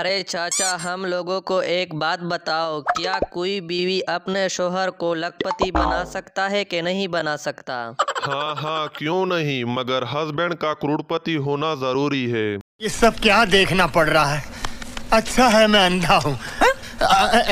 अरे चाचा हम लोगों को एक बात बताओ क्या कोई बीवी अपने शोहर को लखपति बना सकता है कि नहीं बना सकता हाँ हाँ क्यों नहीं मगर हस्बैंड का करोड़पति होना जरूरी है ये सब क्या देखना पड़ रहा है अच्छा है मैं अंधा हूँ हाँ?